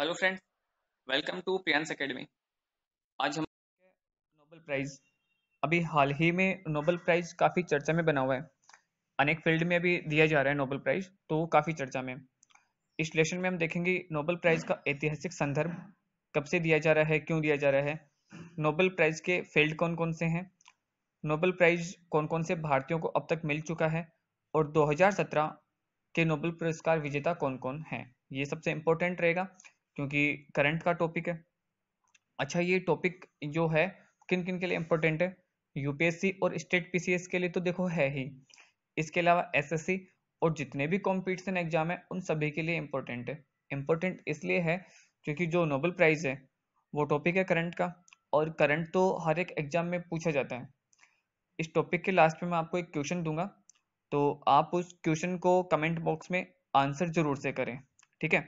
hello friends welcome to Priyansh academy आज हम Nobel prize अभी हाल ही में नोबल प्राइज काफ़ी चर्चा में बना हुआ है अनेक फील्ड में अभी दिया जा रहा है नोबल प्राइज तो काफ़ी चर्चा में इस लेशन में हम देखेंगे नोबल प्राइज का ऐतिहासिक संदर्भ कब से दिया जा रहा है क्यों दिया जा रहा है नोबल प्राइज के फील्ड कौन कौन से हैं नोबल प्राइज कौन कौन से भारतीयों को अब तक मिल चुका है और 2017 के नोबल पुरस्कार विजेता कौन कौन हैं ये सबसे इम्पोर्टेंट रहेगा क्योंकि करंट का टॉपिक है अच्छा ये टॉपिक जो है किन किन के लिए इम्पोर्टेंट है यूपीएससी और स्टेट पीसीएस के लिए तो देखो है ही इसके अलावा एसएससी और जितने भी कॉम्पिटिशन एग्जाम है उन सभी के लिए इम्पोर्टेंट है इम्पोर्टेंट इसलिए है क्योंकि जो नोबल प्राइज है वो टॉपिक है करंट का और करंट तो हर एक एग्जाम में पूछा जाता है इस टॉपिक के लास्ट में मैं आपको एक क्वेश्चन दूंगा तो आप उस क्वेश्चन को कमेंट बॉक्स में आंसर जरूर से करें ठीक है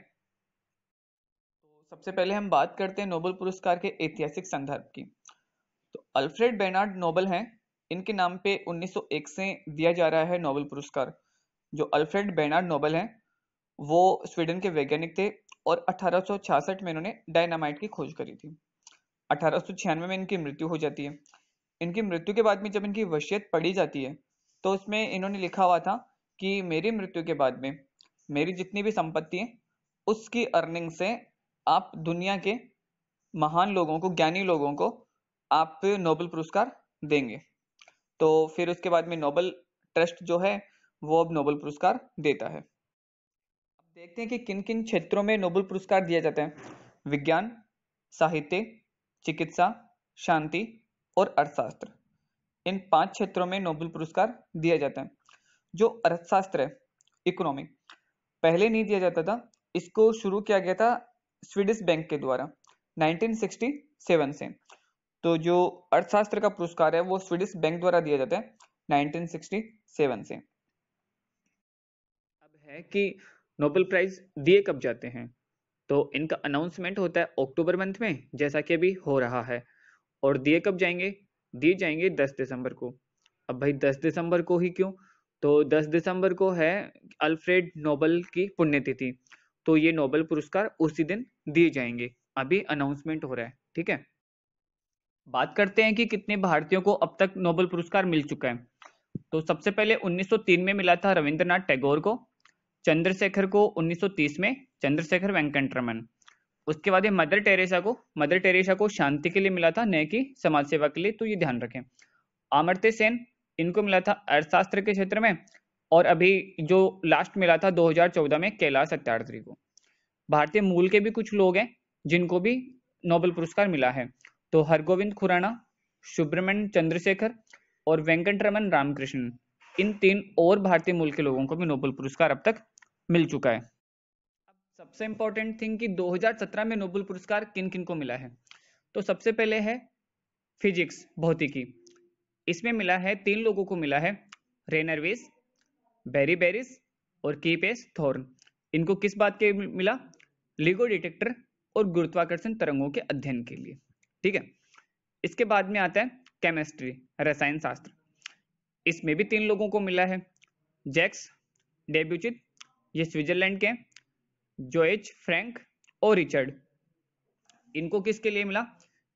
सबसे पहले हम बात करते हैं नोबल पुरस्कार के ऐतिहासिक संदर्भ की तो अल्फ्रेड बेनार्ड नोबल हैं इनके नाम पे 1901 से दिया जा रहा है नोबल पुरस्कार जो अल्फ्रेड बेनार्ड नोबल हैं वो स्वीडन के वैज्ञानिक थे और 1866 में इन्होंने डायनामाइट की खोज करी थी 1896 में इनकी मृत्यु हो जाती है इनकी मृत्यु के बाद में जब इनकी वसीयत पढ़ी जाती है तो उसमें इन्होंने लिखा हुआ था कि मेरी मृत्यु के बाद में मेरी जितनी भी संपत्ति है उसकी अर्निंग से आप दुनिया के महान लोगों को ज्ञानी लोगों को आप नोबल पुरस्कार देंगे तो फिर उसके बाद में नोबल ट्रस्ट जो है वो अब नोबल पुरस्कार देता है अब देखते हैं कि किन किन क्षेत्रों में नोबल पुरस्कार दिया जाता है विज्ञान साहित्य चिकित्सा शांति और अर्थशास्त्र इन पांच क्षेत्रों में नोबल पुरस्कार दिया जाता है जो अर्थशास्त्र है इकोनॉमिक पहले नहीं दिया जाता था इसको शुरू किया गया था स्वीडिश बैंक के द्वारा 1967 से तो जो अर्थशास्त्र का पुरस्कार है वो स्वीडिश बैंक द्वारा दिया जाता है 1967 से अब है कि नोबेल प्राइज दिए कब जाते हैं तो इनका अनाउंसमेंट होता है अक्टूबर मंथ में जैसा कि अभी हो रहा है और दिए कब जाएंगे दिए जाएंगे 10 दिसंबर को अब भाई 10 दिसंबर को ही क्यों तो 10 दिसंबर को है अल्फ्रेड नोबल की पुण्यतिथि तो ये नोबेल पुरस्कार उसी दिन दिए जाएंगे अभी अनाउंसमेंट हो रहा है ठीक है बात करते हैं कि कितने भारतीयों को अब तक नोबेल पुरस्कार मिल चुका है तो सबसे पहले 1903 में मिला था रविंद्रनाथ टैगोर को चंद्रशेखर को 1930 में चंद्रशेखर वेंकट रमन उसके बाद मदर टेरेसा को मदर टेरेसा को शांति के लिए मिला था न कि समाज सेवा के लिए तो ये ध्यान रखें अमर्त्य सेन इनको मिला था अर्थशास्त्र के क्षेत्र में और अभी जो लास्ट मिला था 2014 में कैलाश सत्यार्थी को भारतीय मूल के भी कुछ लोग हैं जिनको भी नोबेल पुरस्कार मिला है तो हरगोविंद खुराना सुब्रमण्य चंद्रशेखर और वेंकट रमन रामकृष्ण इन तीन और भारतीय मूल के लोगों को भी नोबेल पुरस्कार अब तक मिल चुका है सबसे इंपॉर्टेंट थिंग कि 2017 में नोबेल पुरस्कार किन किन को मिला है तो सबसे पहले है फिजिक्स भौतिकी इसमें मिला है तीन लोगों को मिला है रेनरवेस बेरी बेरिस और कीपेस थोर्न इनको किस बात के मिला लिगो डिटेक्टर और गुरुत्वाकर्षण तरंगों के अध्ययन के लिए ठीक है इसके बाद में आता है केमिस्ट्री रसायन शास्त्र इसमें भी तीन लोगों को मिला है जैक्स डेब्यूचित ये स्विट्जरलैंड के जोएच फ्रैंक और रिचर्ड इनको किसके लिए मिला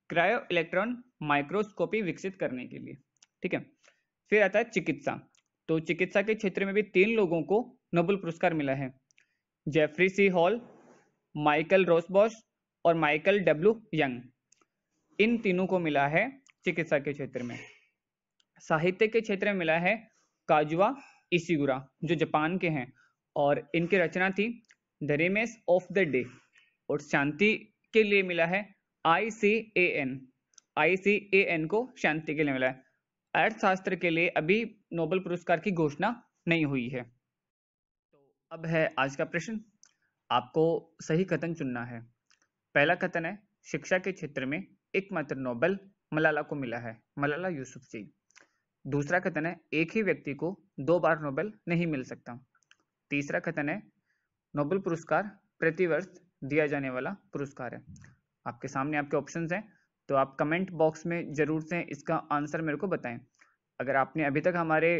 क्रायो इलेक्ट्रॉन माइक्रोस्कोपी विकसित करने के लिए ठीक है फिर आता है चिकित्सा तो चिकित्सा के क्षेत्र में भी तीन लोगों को नोबल पुरस्कार मिला है Jeffrey C Hall Michael Rosbash और माइकल डब्ल्यू यंग इन तीनों को मिला है चिकित्सा के क्षेत्र में साहित्य के क्षेत्र में मिला है काजुआ इसीगुरा जो जापान के हैं और इनकी रचना थी the remains of the day और शांति के लिए मिला है आई सी A N I C A N को शांति के लिए मिला है अर्थशास्त्र के लिए अभी नोबेल पुरस्कार की घोषणा नहीं हुई है तो अब है आज का प्रश्न आपको सही कथन चुनना है पहला कथन है शिक्षा के क्षेत्र में एकमात्र नोबेल मलाला को मिला है मलाला यूसुफ जी दूसरा कथन है एक ही व्यक्ति को दो बार नोबेल नहीं मिल सकता तीसरा कथन है नोबेल पुरस्कार प्रतिवर्ष दिया जाने वाला पुरस्कार है आपके सामने आपके ऑप्शंस हैं तो आप कमेंट बॉक्स में ज़रूर से इसका आंसर मेरे को बताएं अगर आपने अभी तक हमारे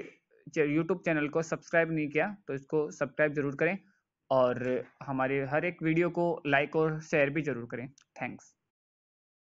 यूट्यूब चैनल को सब्सक्राइब नहीं किया तो इसको सब्सक्राइब ज़रूर करें और हमारे हर एक वीडियो को लाइक और शेयर भी ज़रूर करें थैंक्स